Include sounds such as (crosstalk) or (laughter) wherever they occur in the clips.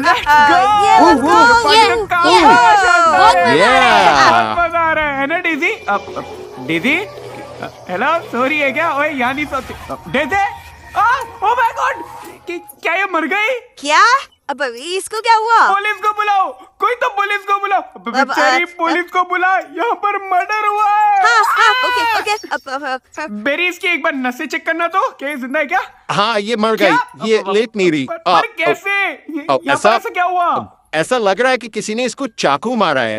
Let's go दीदी hello sorry है क्या ओए यहाँ नहीं सोती डेजे ओह माय गॉड क्या ये मर गई क्या अब इसको क्या हुआ पुलिस को बुलाओ कोई तो पुलिस को बुलाओ बेचारी पुलिस को बुला यहाँ पर मर्डर हुआ है हाँ, हाँ, ओके, ओके, अब, अब, बेरी इसकी एक बार नसे चेक करना तो क्या जिंदा है क्या हाँ ये मर गई ये लेट नहीं रही पर कैसे ऐसा क्या हुआ ऐसा लग रहा है कि किसी ने इसको चाकू मारा है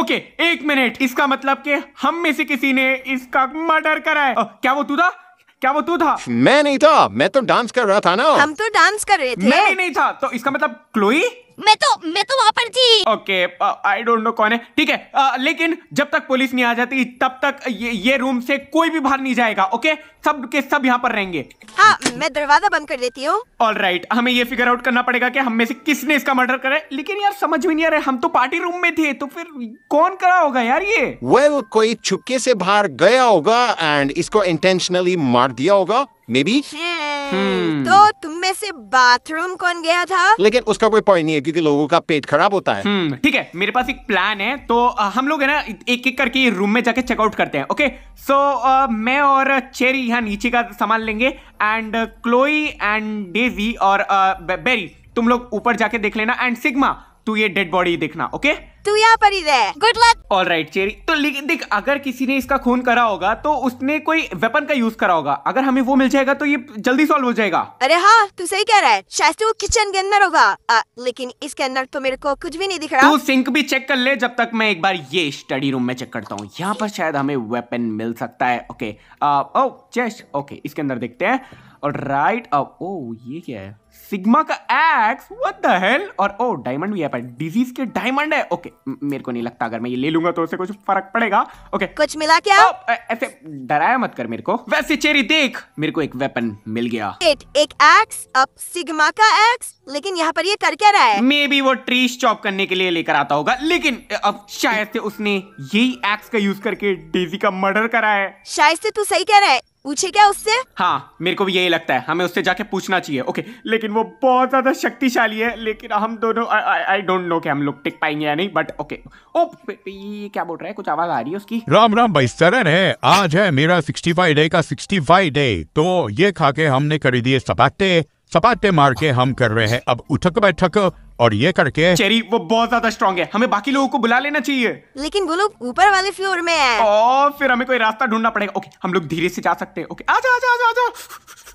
ओके एक मिनट इसका मतलब कि हम में से किसी ने इसका मर्डर करा है क्या वो तू था क्या वो तू था मैं नहीं था मैं तो डांस कर रहा था ना हम तो डांस कर रहे थे मैं नहीं था तो इसका मतलब क्लोई मैं तो मैं तो वहाँ पर थी ओके आई डोंट नो कौन है ठीक है आ, लेकिन जब तक पुलिस नहीं आ जाती तब तक ये ये रूम से कोई भी बाहर नहीं जाएगा ओके सब के सब यहाँ पर रहेंगे हाँ मैं दरवाजा बंद कर देती हूँ ऑल राइट हमें ये फिगर आउट करना पड़ेगा कि हम में से किसने इसका मर्डर करा लेकिन यार समझ में नहीं आ रहा हम तो पार्टी रूम में थे तो फिर कौन करा होगा यार ये वेल well, कोई छुपके से बाहर गया होगा एंड इसको इंटेंशनली मार दिया होगा मे बी हाँ, हम्म। तो तुम में से बाथरूम कौन गया था लेकिन उसका कोई पॉइंट नहीं है क्योंकि लोगों का पेट खराब होता है हम्म, ठीक है मेरे पास एक प्लान है तो हम लोग है ना एक एक करके रूम में जाके चेकआउट करते हैं ओके सो so, मैं और चेरी यहाँ नीचे का सामान लेंगे एंड क्लोई एंड डेजी और बेरी तुम लोग ऊपर जाके देख लेना एंड सिग्मा तू ये डेड बॉडी देखना ओके okay? तू यहाँ पर ही रह good luck all right Cherry तो लेकिन देख अगर किसी ने इसका खून करा होगा तो उसने कोई वेपन का यूज करा होगा अगर हमें वो मिल जाएगा तो ये जल्दी सॉल्व हो जाएगा अरे हाँ तू सही कह रहा है शायद वो किचन के अंदर होगा आ, लेकिन इसके अंदर तो मेरे को कुछ भी नहीं दिख रहा तू सिंक भी चेक कर ले जब तक मैं एक बार ये स्टडी रूम में चेक करता हूँ यहाँ पर शायद हमें वेपन मिल सकता है ओके ओ चेस्ट ओके इसके अंदर देखते हैं और राइट ओ ये क्या है सिग्मा का एक्स व्हाट द हेल और ओ oh, डायमंड भी है पर डिजीज के डायमंड है ओके मेरे को नहीं लगता अगर मैं ये ले लूंगा तो उसे कुछ फर्क पड़ेगा ओके कुछ मिला क्या ओ, oh, ऐसे डराया मत कर मेरे को वैसे चेरी देख मेरे को एक वेपन मिल गया एट, एक एक्स अब सिग्मा का एक्स लेकिन यहाँ पर ये कर क्या रहा है मे बी वो ट्री चॉप करने के लिए लेकर आता होगा लेकिन अब शायद से उसने यही एक्स का यूज करके डेजी का मर्डर करा है शायद से तू सही कह रहा है पूछे क्या उससे हाँ मेरे को भी यही लगता है हमें उससे जाके पूछना चाहिए ओके लेकिन वो बहुत ज़्यादा शक्तिशाली है लेकिन हम दोनों आई डोंट नो कि हम लोग टिक पाएंगे या नहीं but okay okay. Oh oh, क्या बोल रहा है कुछ आवाज़ आ रही है उसकी राम राम भाई सरन है आज है मेरा सिक्सटी फाइव डे का सिक्सटी फाइव डे तो ये खा के हमने कर दिए सपाटे सपाटे मार के हम कर रहे हैं अब उठक बैठक और ये करके चेरी वो बहुत ज्यादा स्ट्रॉन्ग है हमें बाकी लोगों को बुला लेना चाहिए लेकिन वो लोग ऊपर वाले फ्लोर में है और oh, फिर हमें कोई रास्ता ढूंढना पड़ेगा ओके हम लोग धीरे से जा सकते हैं ओके आजा आजा आजा आजा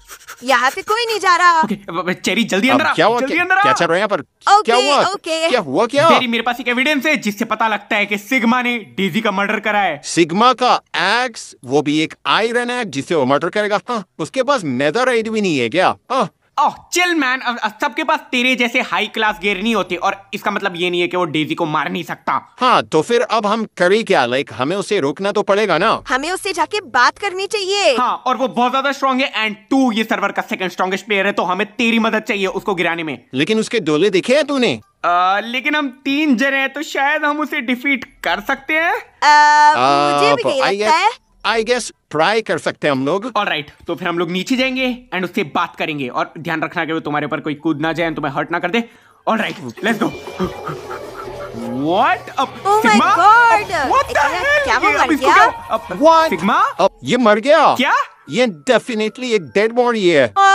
यहाँ पे कोई नहीं जा रहा okay, चेरी जल्दी अंदर क्या हुआ जल्दी अंदर क्या चल रहा है यहाँ पर okay, क्या हुआ okay. क्या हुआ क्या तेरी मेरे पास एक एविडेंस है जिससे पता लगता है कि सिग्मा ने डीजी का मर्डर करा है सिग्मा का एक्स वो भी एक आयरन एक्स जिससे वो मर्डर करेगा हाँ उसके पास नेदर एड भी नहीं है क्या हाँ ओह चिल मैन सबके पास तेरे जैसे हाई क्लास गेयर नहीं होते और इसका मतलब ये नहीं है कि वो डेजी को मार नहीं सकता हाँ तो फिर अब हम करे क्या लाइक हमें उसे रोकना तो पड़ेगा ना हमें उससे जाके बात करनी चाहिए हाँ और वो बहुत ज्यादा स्ट्रॉन्ग है एंड टू ये सर्वर का सेकंड स्ट्रॉन्गेस्ट प्लेयर है तो हमें तेरी मदद चाहिए उसको गिराने में लेकिन उसके डोले दिखे है तूने आ, लेकिन हम तीन जने हैं तो शायद हम उसे डिफीट कर सकते हैं आ, आ, मुझे भी नहीं लगता है आई गेस ट्राई कर सकते हैं हम लोग और राइट right, तो फिर हम लोग नीचे जाएंगे एंड उससे बात करेंगे और ध्यान रखना कि तुम्हारे ऊपर कोई कूद ना जाए तुम्हें हर्ट ना कर दे और right let's go What? Ab, oh Sigma? my god! Ab, what the hell? क्या वो मर गया? Ab, what? Sigma? ये मर गया? क्या? ये डेफिनेटली एक डेड बॉडी है। Oh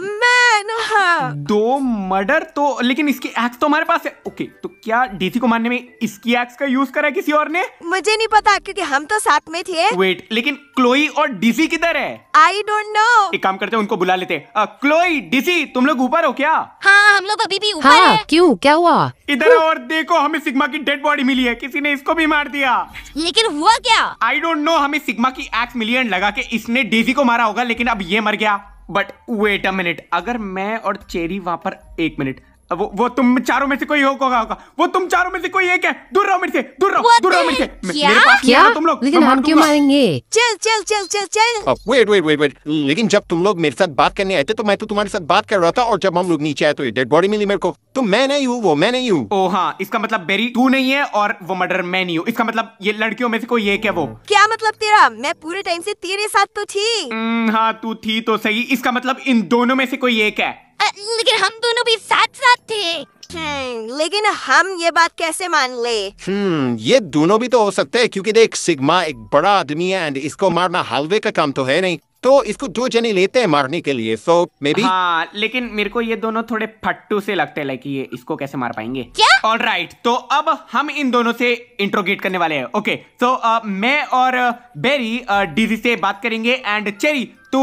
मैन हाँ। दो मर्डर तो लेकिन इसके एक्स तो हमारे पास है ओके तो क्या डीसी को मारने में इसकी एक्स का यूज करा किसी और ने मुझे नहीं पता क्योंकि हम तो साथ में थे वेट लेकिन क्लोई और डीसी किधर है आई डोंट नो एक काम करते हैं उनको बुला लेते हैं क्लोई डीसी तुम लोग ऊपर हो क्या हाँ हम लोग अभी भी ऊपर हाँ, है क्यूँ क्या हुआ इधर और देखो हमें सिग्मा की डेड बॉडी मिली है किसी ने इसको भी मार दिया लेकिन हुआ क्या आई डोंट नो हमें सिग्मा की एक्स है लगा के इसने डीसी को मारा होगा लेकिन अब ये मर गया बट वेट अ मिनट अगर मैं और चेरी वहां पर एक मिनट वो वो तुम चारों में से कोई होगा होगा वो तुम चारों में से कोई एक है दूर रहो मेरे से दूर रहो दूर रहो मेरे से क्या? मेरे पास क्या तुम लोग लेकिन हम क्यों मारेंगे चल चल चल चल चल वेट वेट वेट वेट लेकिन जब तुम लोग मेरे साथ बात करने आए थे तो मैं तो तुम्हारे साथ बात कर रहा था और जब हम लोग नीचे आए तो डेड बॉडी मिली मेरे को तो मैं नहीं हूँ वो मैं नहीं हूँ ओ हाँ इसका मतलब बेरी तू नहीं है और वो मर्डर मैं नहीं हूँ इसका मतलब ये लड़कियों में से कोई एक है वो क्या मतलब तेरा मैं पूरे टाइम से तेरे साथ तो थी हाँ तू थी तो सही इसका मतलब इन दोनों में से कोई एक है लेकिन हम दोनों भी साथ साथ थे हम्म, लेकिन हम ये बात कैसे मान ले हम्म ये दोनों भी तो हो सकते हैं क्योंकि देख सिग्मा एक बड़ा आदमी है एंड इसको मारना हलवे का काम तो है नहीं तो इसको दो जने लेते हैं मारने के लिए सो मे बी लेकिन मेरे को ये दोनों थोड़े फट्टू से लगते हैं लाइक ये इसको कैसे मार पाएंगे ऑल राइट right, तो अब हम इन दोनों से इंट्रोगेट करने वाले हैं ओके सो uh, मैं और बेरी uh, डीजी uh, से बात करेंगे एंड चेरी तू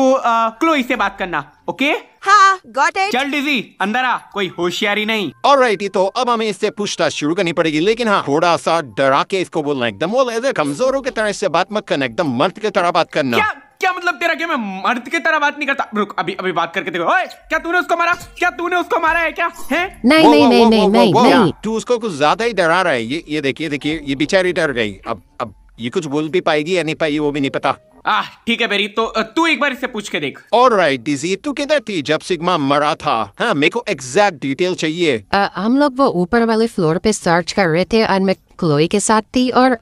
क्लोई से बात करना ओके हाँ गॉट इट चल डिजी अंदर आ कोई होशियारी नहीं और राइट तो अब हमें इससे पूछताछ शुरू करनी पड़ेगी लेकिन हाँ थोड़ा सा डरा के इसको बोलना एकदम कमजोरों की तरह इससे बात मत करना एकदम मर्द की तरह बात करना क्या? क्या मतलब तेरा क्या मैं मर्द की तरह बात नहीं करता रुक अभी अभी बात करके देखो ओए क्या तूने उसको मारा क्या तूने उसको मारा है क्या है नहीं नहीं नहीं नहीं नहीं तू उसको कुछ ज्यादा ही डरा रहा है ये ये देखिए देखिए ये बेचारी डर गई अब अब ये कुछ बोल भी पाएगी या नहीं पाएगी वो भी नहीं पता आ, ठीक है बेरी तो तू एक बार इससे पूछ के देख और राइट डिजी तू किधर थी जब सिग्मा मरा था हाँ मेरे को एग्जैक्ट डिटेल चाहिए आ, हम लोग वो ऊपर वाले फ्लोर पे सर्च कर रहे थे और मैं क्लोई के साथ थी और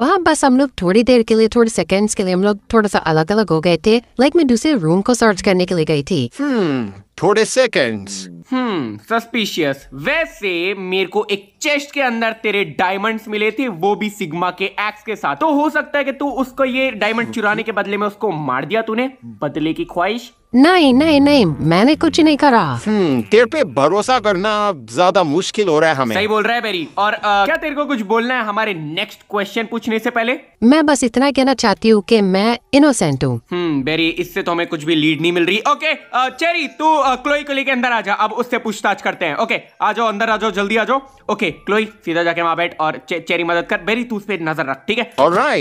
वहाँ बस हम लोग थोड़ी देर के लिए थोड़े सेकंड्स के लिए हम लोग थोड़ा सा अलग अलग हो गए थे लाइक मैं दूसरे रूम को सर्च करने के लिए गई थी hmm, थोड़े सेकंड्स हम्म सस्पिशियस वैसे मेरे को एक चेस्ट के अंदर तेरे डायमंड्स मिले थे वो भी सिग्मा के एक्स के साथ तो हो सकता है कि तू उसको ये डायमंड चुराने के बदले में उसको मार दिया तूने बदले की ख्वाहिश नहीं नहीं नहीं मैंने कुछ नहीं करा हम्म तेरे पे भरोसा करना ज्यादा मुश्किल हो रहा है हमें सही बोल रहा है बेरी और आ, क्या तेरे को कुछ बोलना है हमारे नेक्स्ट क्वेश्चन पूछने से पहले मैं बस इतना कहना चाहती हूँ कि मैं इनोसेंट हूँ हम्म, बेरी इससे तो हमें कुछ भी लीड नहीं मिल रही ओके आ, चेरी तू क्लोई को लेके अंदर आ जा अब उससे पूछताछ करते हैं ओके आ जाओ अंदर आ जाओ जल्दी आ जाओ ओके क्लोई सीधा जाके वहाँ बैठ और चेरी मदद कर बेरी तू उस पर नजर रख ठीक है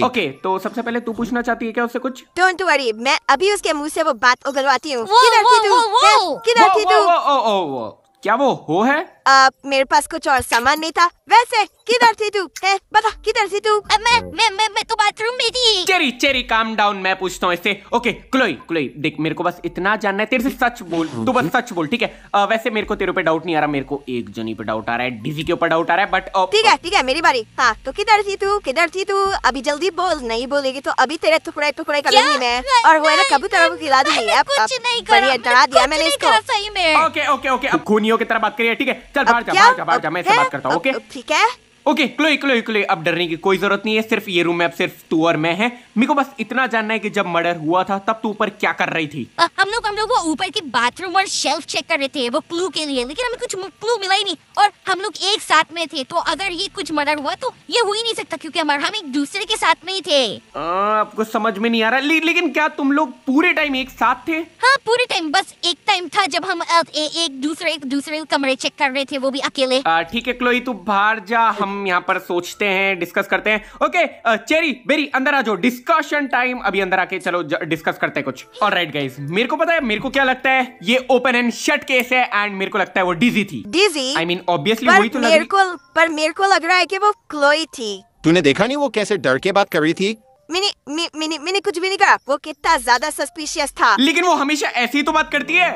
ओके तो सबसे पहले तू पूछना चाहती है क्या उससे कुछ डोंट वरी मैं अभी उसके मुंह से वो बात उगलवा करती हूँ किधर थी तू किधर थी तू क्या वो हो है आ, मेरे पास कुछ और सामान नहीं था वैसे किधर थी तू है बता किधर थी तू मैं मैं मैं मैं तो बाथरूम में थी चेरी चेरी काम डाउन मैं पूछता हूँ इसे ओके क्लोई क्लोई देख मेरे को बस इतना जानना है तेरे से सच बोल तू बस सच बोल ठीक है आ, वैसे मेरे को तेरे पे डाउट नहीं आ रहा मेरे को एक जनी पे डाउट आ रहा है डीजी के ऊपर डाउट आ रहा है बट ठीक है ठीक है मेरी बारी हाँ तो किधर थी तू किधर थी तू अभी जल्दी बोल नहीं बोलेगी तो अभी तेरे टुकड़े टुकड़े कर करूंगी मैं और वो ना कबूतरों को खिला दूंगी नहीं कर दिया मैंने इसको ओके ओके ओके अब खूनियों की तरह बात करिए ठीक है चल बाहर जा बाहर जा मैं से बात करता हूँ ओके ठीक है ओके क्लोई क्लोई क्लोई अब डरने की कोई जरूरत नहीं है सिर्फ ये रूम में अब सिर्फ तू और मैं है मेरे को बस इतना जानना है कि जब मर्डर हुआ था तब तू ऊपर क्या कर रही थी आ, हम लोग हम लोग वो ऊपर की बाथरूम और शेल्फ चेक कर रहे थे वो क्लू के लिए लेकिन हमें कुछ क्लू मिला ही नहीं और हम लोग एक साथ में थे तो अगर ये कुछ मर्डर हुआ तो ये हो ही नहीं सकता क्योंकि हमारे हम एक दूसरे के साथ में ही थे आपको समझ में नहीं आ रहा ले, लेकिन क्या तुम लोग पूरे टाइम एक साथ थे हाँ पूरे टाइम बस एक टाइम था जब हम एक दूसरे एक दूसरे कमरे चेक कर रहे थे वो भी अकेले ठीक है क्लोई तू बाहर जा हम यहाँ पर सोचते हैं डिस्कस करते हैं ओके चेरी बेरी अंदर आ जाओ डिस्कशन टाइम अभी अंदर आके चलो डिस्कस करते हैं कुछ और राइट गाइज मेरे को पता है मेरे को क्या लगता है ये ओपन एंड शट केस है एंड मेरे को लगता है वो डिजी थी डिजी आई मीन ऑब्वियसली तो मेरे को पर मेरे को लग रहा है कि वो क्लोई थी तूने देखा नहीं वो कैसे डर के बात कर रही थी मैंने मैंने मैंने कुछ भी नहीं कहा वो कितना ज्यादा सस्पिशियस था लेकिन वो हमेशा ऐसी तो बात करती है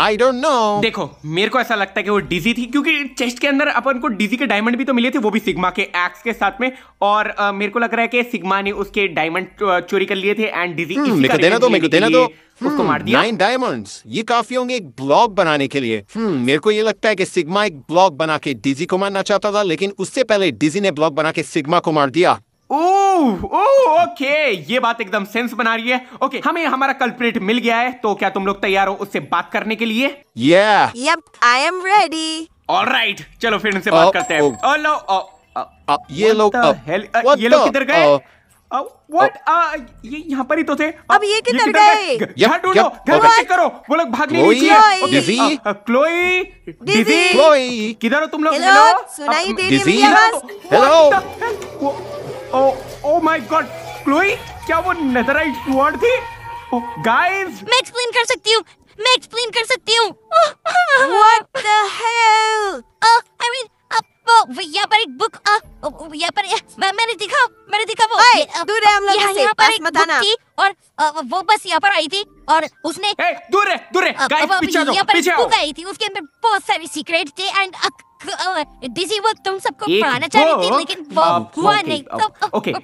आई डोंट नो देखो मेरे को ऐसा लगता है कि वो डिजी थी क्योंकि चेस्ट के अंदर अपन को डिजी के डायमंड भी तो मिले थे वो भी सिग्मा के एक्स के साथ में और uh, मेरे को लग रहा है कि सिग्मा ने उसके डायमंड चोरी कर लिए थे एंड डिजी मेरे को देना तो मेरे को देना तो उसको hmm, मार दिया नाइन डायमंड्स ये काफी होंगे एक ब्लॉग बनाने के लिए हम्म मेरे को ये लगता है कि सिग्मा एक ब्लॉग बना के डिजी को मारना चाहता था लेकिन उससे पहले डिजी ने ब्लॉग बना के सिग्मा को मार दिया ओह ओके ये बात एकदम सेंस बना रही है ओके okay, हमें हमारा कल्प्रेट मिल गया है तो क्या तुम लोग तैयार हो उससे बात करने के लिए आई एम रेडी ऑलराइट चलो फिर उनसे बात uh, करते हैं oh, uh, uh, ये लोग ये लोग किधर गए व्हाट ये यहाँ पर ही तो थे अब ये किधर गए यहाँ ढूंढो घर में करो वो लोग भाग नहीं रही डिजी क्लोई डिजी क्लोई किधर हो तुम लोग हेलो सुनाई दे रही है hello oh oh my god Chloe क्या वो नेदराइट स्वॉर्ड थी गाइस oh, मैं एक्सप्लेन कर सकती हूँ मैं एक्सप्लेन कर सकती हूँ what the hell I mean यहाँ पर एक बुक uh, oh, यहाँ पर मैं मैंने दिखा मैंने दिखा वो uh, दूर है हम लोग यहाँ पर एक बुक थी और uh, वो बस यहाँ पर आई थी और उसने दूर है दूर है गाइस पीछे आओ पीछे आओ बुक आई थी उसके अंदर बहुत सारी सीक्रेट थे एंड बिजी वो तुम सबको पढ़ाना चाह रही थी लेकिन वो हुआ नहीं तो ओके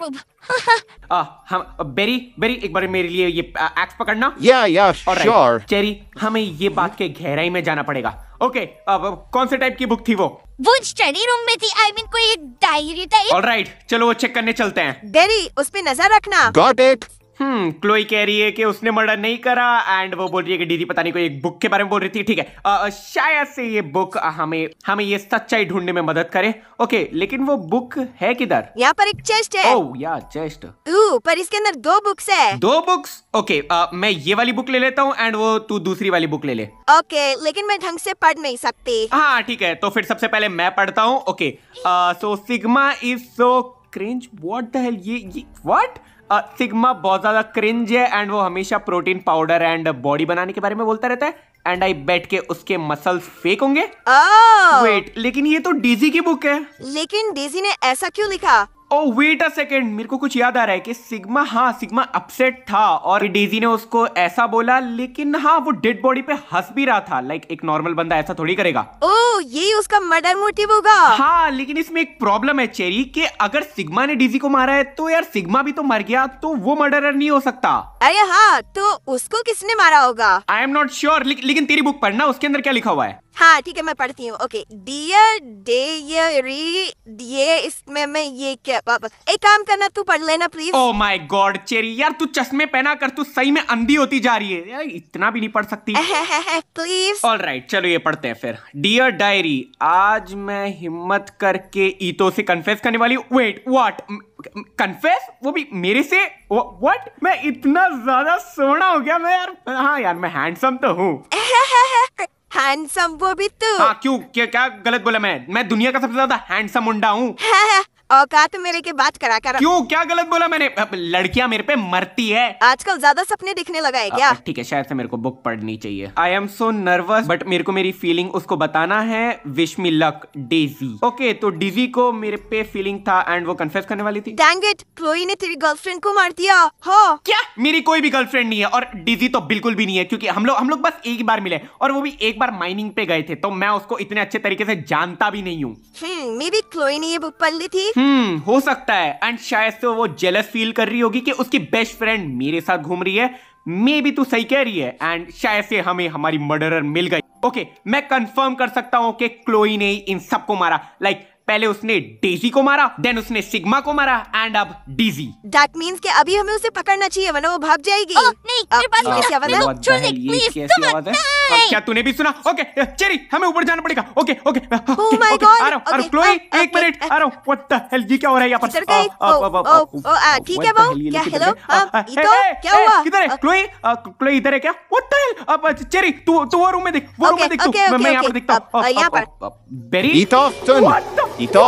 (laughs) हम बेरी बेरी एक बार मेरे लिए ये एक्स पकड़ना या या श्योर चेरी हमें ये बात के गहराई में जाना पड़ेगा ओके अब कौन से टाइप की बुक थी वो वो स्टडी रूम में थी आई मीन कोई डायरी था ऑलराइट चलो वो चेक करने चलते हैं बेरी उस पे नजर रखना गॉट इट हम्म क्लोई कह रही है कि उसने मर्डर नहीं करा एंड वो बोल रही है कि दीदी पता नहीं कोई एक बुक के बारे में बोल रही थी ठीक है आ, शायद से ये बुक हमें हमें ये सच्चाई ढूंढने में मदद करे ओके लेकिन वो बुक है किधर यहाँ पर एक चेस्ट है ओ या चेस्ट पर इसके अंदर दो बुक्स है दो बुक्स ओके आ, मैं ये वाली बुक ले लेता हूँ एंड वो तू दूसरी वाली बुक ले ले ओके लेकिन मैं ढंग से पढ़ नहीं सकती हाँ ठीक है तो फिर सबसे पहले मैं पढ़ता हूँ okay so Sigma is so cringe what the hell ये व्हाट सिग्मा बहुत ज़्यादा क्रिंज है एंड वो हमेशा प्रोटीन पाउडर एंड बॉडी बनाने के बारे में बोलता रहता है एंड आई बेट के उसके मसल्स फेक होंगे वेट oh! लेकिन ये तो डीजी की बुक है लेकिन डीजी ने ऐसा क्यों लिखा ओ वेट अ सेकेंड मेरे को कुछ याद आ रहा है कि सिग्मा हाँ सिग्मा अपसेट था और डेजी ने उसको ऐसा बोला लेकिन हाँ वो डेड बॉडी पे हंस भी रहा था लाइक एक नॉर्मल बंदा ऐसा थोड़ी करेगा ओ oh, ये उसका मर्डर मोटिव होगा हाँ लेकिन इसमें एक प्रॉब्लम है चेरी कि अगर सिग्मा ने डेजी को मारा है तो यार सिग्मा भी तो मर गया तो वो मर्डरर नहीं हो सकता अरे हाँ तो उसको किसने मारा होगा आई एम नॉट श्योर लेकिन तेरी बुक पढ़ना उसके अंदर क्या लिखा हुआ है हाँ ठीक है मैं पढ़ती हूँ okay dear diary day इसमें मैं ये क्या पापा एक काम करना तू पढ़ लेना please oh my god Cherry यार तू चश्मे पहना कर तू सही में अंधी होती जा रही है यार इतना भी नहीं पढ़ सकती प्लीज ऑल राइट चलो ये पढ़ते हैं फिर डियर डायरी आज मैं हिम्मत करके ईतो से कन्फेस करने वाली वेट वॉट कन्फेस वो भी मेरे से व्हाट मैं इतना ज्यादा सोना हो गया मैं यार हाँ यार मैं हैंडसम तो हूँ (laughs) हैंडसम वो भी तू हाँ क्यों क्या, क्या गलत बोला मैं मैं दुनिया का सबसे ज्यादा हैंडसम मुंडा हूँ है, हाँ, है, हाँ। औकात मेरे के बात करा कर क्यों क्या गलत बोला मैंने लड़कियां मेरे पे मरती है आजकल ज्यादा सपने दिखने लगा है क्या ठीक है शायद से मेरे को बुक पढ़नी चाहिए I am so nervous but मेरे को मेरी फीलिंग उसको बताना है wish me luck Daisy okay तो डेजी को मेरे पे फीलिंग था एंड वो कन्फेस करने वाली थी डैंग इट क्लोई ने तेरी गर्लफ्रेंड को मार दिया हो क्या मेरी कोई भी गर्लफ्रेंड नहीं है और डेजी तो बिल्कुल भी नहीं है क्योंकि हम लोग हम लोग बस एक बार मिले और वो भी एक बार माइनिंग पे गए थे तो मैं उसको इतने अच्छे तरीके से जानता भी नहीं हूँ हम्म, मे बी क्लोई ने ये बुक पढ़ ली थी हम्म, हम्म हो सकता है एंड शायद से वो जेलस फील कर रही होगी कि उसकी बेस्ट फ्रेंड मेरे साथ घूम रही है मे भी तू सही कह रही है एंड शायद से हमें हमारी मर्डरर मिल गई ओके okay, मैं कंफर्म कर सकता हूं कि क्लोई ने इन सबको मारा लाइक like, पहले उसने डेजी को मारा देन उसने सिग्मा को मारा एंड अब डीजी दैट मीन्स कि अभी हमें उसे पकड़ना चाहिए वरना वो भाग जाएगी ओ, नहीं मतलब? क्या तूने भी सुना ओके चेरी uh, हमें ऊपर जाना पड़ेगा okay okay my god Chloe एक मिनट आ रहा हूं व्हाट द हेल ये क्या हो रहा है यहाँ पर ठीक है वो क्या हेलो ये तो क्या हुआ किधर है क्लोई uh, क्लोई uh, इधर है क्या व्हाट द हेल अब चेरी तू तू वो रूम में देख वो रूम में देख तू मैं यहाँ पर देखता हूँ यहां पर बेरी व्हाट ईतो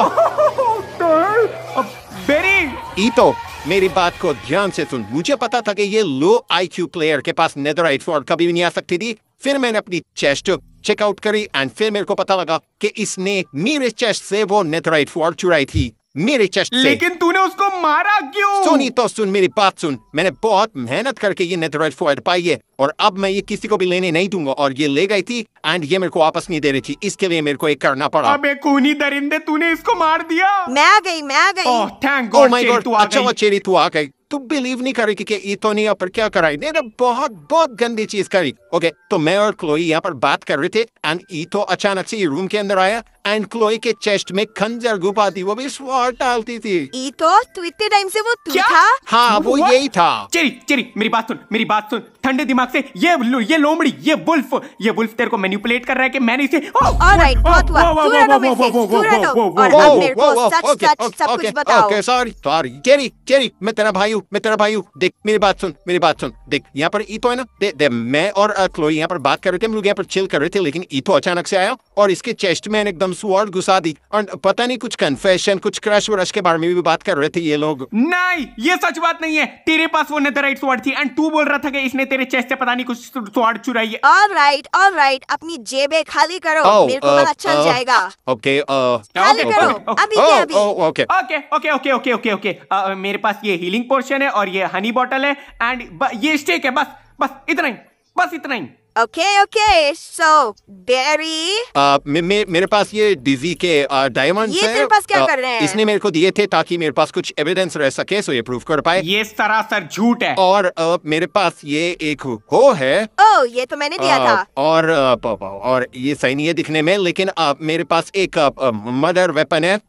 बेरी ईतो मेरी बात को ध्यान से सुन मुझे पता था कि ये लो आईक्यू प्लेयर के पास नेदर आइटफोर्ड कभी भी नहीं आ सकती थी फिर मैंने अपनी चेस्ट चेकआउट करी एंड फिर मेरे को पता लगा कि इसने मेरे चेस्ट से वो नेदर फॉर चुराई थी मेरे चेस्ट से लेकिन तूने उसको मारा क्यों सुनी तो सुन मेरी बात सुन मैंने बहुत मेहनत करके ये नेचुरल फॉर पाई है और अब मैं ये किसी को भी लेने नहीं दूंगा और ये ले गई थी एंड ये मेरे को वापस नहीं दे रही थी इसके लिए मेरे को एक करना पड़ा अबे कूनी दरिंदे तूने इसको मार दिया मैं आ गई मैं आ गई oh thank god my god अच्छा चेरी तू आ गई तू बिलीव नहीं करेगी की इतोनिया पर क्या कराई ने बहुत बहुत गंदी चीज करी ओके तो मैं और क्लोई यहाँ पर बात कर रहे थे एंड ई तो अचानक से रूम के अंदर आया एंड क्लोई के चेस्ट में खंजर घुपा थी वो भी स्वार डालती थी ये तो इतने टाइम से वो तू क्या? था हाँ वो What? यही था चेरी चेरी मेरी बात सुन मेरी बात सुन ठंडे दिमाग से ये लो, ये लोमड़ी ये बुल्फ ये बुल्फ तेरे को मैनिपुलेट कर रहा है कि मैंने इसे ऑलराइट बहुत हुआ दूर मैसेज दूर और अब मेरे को सच सच सब कुछ बताओ okay sorry sorry Cherry Cherry मैं तेरा भाई हूँ मैं तेरा भाई हूँ देख मेरी बात सुन मेरी बात सुन देख यहाँ पर ई तो है ना दे, दे मैं और क्लोई यहाँ पर बात कर रहे थे हम लोग यहाँ पर चिल कर रहे थे लेकिन ई तो अचानक से आया और इसके चेस्ट में एकदम उस वर्ड घुसा दी और पता नहीं कुछ कन्फेशन कुछ क्रश व्रश के बारे में भी बात कर रहे थे ये लोग नहीं ये सच बात नहीं है तेरे पास वो नेदरराइट स्वॉर्ड थी एंड तू बोल रहा था कि इसने तेरे चेस्ट से पता नहीं कुछ स्वॉर्ड चुराई है ऑलराइट ऑलराइट अपनी जेबें खाली करो oh, मेरे को पता uh, चल uh, जाएगा ओके uh, खाली करो अभी oh, के अभी okay okay okay okay okay okay मेरे पास ये हीलिंग पोर्शन है और ये हनी बॉटल है एंड ये स्टेक है बस बस इतना ही बस इतना ही ओके ओके सो बेरी मेरे पास ये डिजी के डायमंड uh, तेरे पास क्या uh, कर रहे हैं इसने मेरे को दिए थे ताकि मेरे पास कुछ एविडेंस रह सके सो ये प्रूव कर पाए ये सरासर झूठ है और uh, मेरे पास ये एक हो है ओ oh, ये तो मैंने दिया uh, था और uh, और ये सही नहीं है दिखने में लेकिन uh, मेरे पास एक मर्डर uh, वेपन uh, है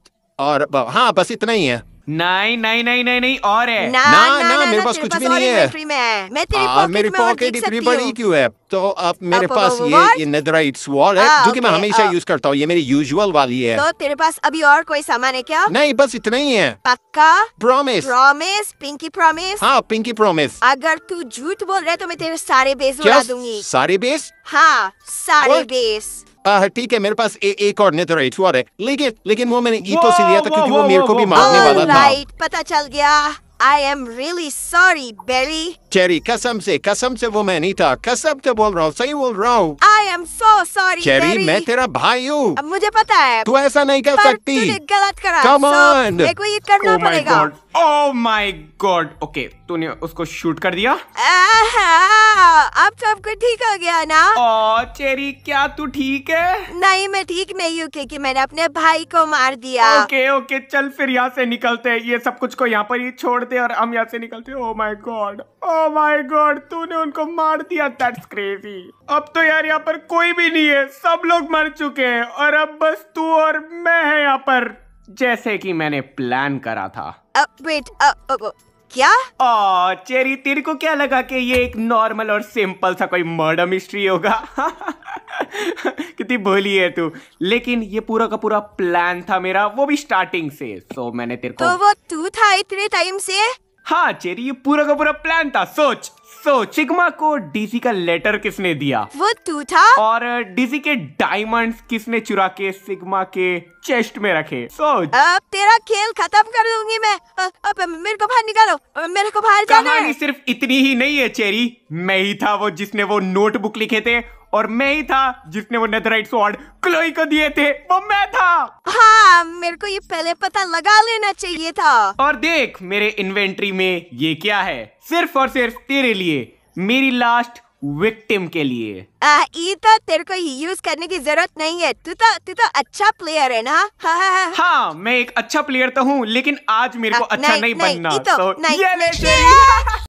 और हाँ बस इतना ही है नहीं नहीं नहीं नहीं नहीं और है ना ना, ना, ना, ना मेरे पास कुछ भी नहीं है मैं तेरी हाँ, मेरी पॉकेट इतनी बड़ी क्यों है तो आप मेरे पास ये ये नेदराइट्स वॉल है जो कि मैं हमेशा यूज करता हूँ ये मेरी यूजुअल वाली है तो तेरे पास अभी और कोई सामान है क्या नहीं बस इतना ही है पक्का प्रॉमिस प्रॉमिस पिंकी प्रॉमिस हाँ पिंकी प्रॉमिस अगर तू झूठ बोल रहे तो मैं तेरे सारे बेस उड़ा दूंगी सारे बेस हाँ सारे बेस ठीक है मेरे पास ए, एक और राइट हुआ है लेकिन लेकिन वो मैंने ईटो से लिया था क्योंकि वो मेरे को भी मारने वाला था पता चल गया I am really sorry Berry Cherry कसम से कसम से वो मैं नहीं था कसम से बोल रहा हूँ सही बोल रहा हूँ I am so sorry Cherry मैं तेरा भाई हूँ मुझे पता है तू ऐसा नहीं कर सकती गलत करा कम ऑन so, ये करना oh पड़ेगा ओह माय गॉड ओके तूने उसको शूट कर दिया अब सब तो कुछ ठीक हो गया ना ओ चेरी क्या तू ठीक है नहीं मैं ठीक नहीं हूँ क्योंकि मैंने अपने भाई को मार दिया ओके okay, ओके okay, चल फिर यहाँ से निकलते हैं ये सब कुछ को यहाँ पर ही छोड़ते और हम यहाँ से निकलते oh my god my oh god तूने उनको मार दिया दैट्स क्रेजी अब तो यार यहाँ पर कोई भी नहीं है सब लोग मर चुके हैं और अब बस तू और मैं है यहाँ पर जैसे कि मैंने प्लान करा था वेट uh, uh, uh, क्या ओ चेरी तेरे को क्या लगा कि ये एक नॉर्मल और सिंपल सा कोई मर्डर मिस्ट्री होगा (laughs) कितनी भोली है तू लेकिन ये पूरा का पूरा प्लान था मेरा वो भी स्टार्टिंग से सो मैंने तेरे को तो वो तू था इतने टाइम से हाँ चेरी ये पूरा का पूरा प्लान था सोच सोच सिग्मा को डीसी का लेटर किसने दिया वो तू था और डीसी के डायमंड्स किसने चुरा के सिग्मा के चेस्ट में रखे सोच अब तेरा खेल खत्म कर दूंगी मैं अब मेरे को बाहर निकालो मेरे को बाहर जाना है सिर्फ इतनी ही नहीं है चेरी मैं ही था वो जिसने वो नोटबुक लिखे थे और मैं ही था जिसने वो नेदराइट स्वॉर्ड क्लोई को दिए थे वो मैं था हाँ मेरे को ये पहले पता लगा लेना चाहिए था और देख मेरे इन्वेंट्री में ये क्या है सिर्फ और सिर्फ तेरे लिए मेरी लास्ट विक्टिम के लिए आ, ये तो तेरे को यूज करने की जरूरत नहीं है तू तो तू तो अच्छा प्लेयर है ना हाँ, हाँ, हाँ. हाँ मैं एक अच्छा प्लेयर तो हूँ लेकिन आज मेरे आ, को अच्छा नहीं, नहीं, नहीं बनना नहीं, तो, तो, नहीं, ये नहीं, नहीं, नहीं, नहीं, (laughs)